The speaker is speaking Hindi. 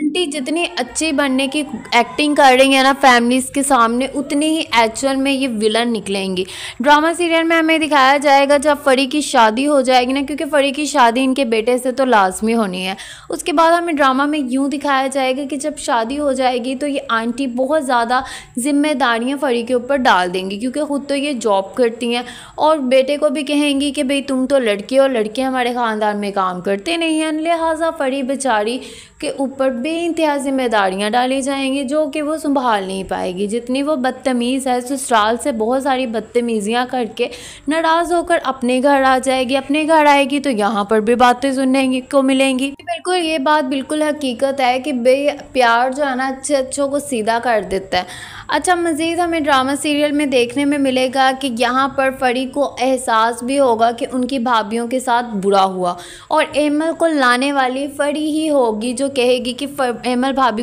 आंटी जितनी अच्छी बनने की एक्टिंग कर रही है ना फैमिलीज़ के सामने उतनी ही एक्चुअल में ये विलन निकलेंगी ड्रामा सीरियल में हमें दिखाया जाएगा जब फरी की शादी हो जाएगी ना क्योंकि फरी की शादी इनके बेटे से तो लाजमी होनी है उसके बाद हमें ड्रामा में यूँ दिखाया जाएगा कि जब शादी हो जाएगी तो ये आंटी बहुत ज़्यादा जिम्मेदारियाँ फरी के ऊपर डाल देंगी क्योंकि ख़ुद तो ये जॉब करती हैं और बेटे को भी कहेंगी कि भाई तुम तो लड़के और लड़के हमारे ख़ानदान में काम करते नहीं हैं लिहाजा फरी बेचारी के ऊपर भी बेानतहा जिम्मेदारियाँ डाली जाएंगी जो कि वो संभाल नहीं पाएगी जितनी वो बदतमीज़ है ससुराल से बहुत सारी बदतमीज़ियाँ करके नाराज़ होकर अपने घर आ जाएगी अपने घर आएगी तो यहाँ पर भी बातें सुनने को मिलेंगी बिल्कुल ये बात बिल्कुल हकीकत है कि बे प्यार जो है ना अच्छे अच्छों को सीधा कर देता है अच्छा मज़ीद हमें ड्रामा सीरियल में देखने में मिलेगा कि यहाँ पर फरी को एहसास भी होगा कि उनकी भाभीियों के साथ बुरा हुआ और एमल को लाने वाली फरी ही होगी जो कहेगी कि मेरी एमल भाभी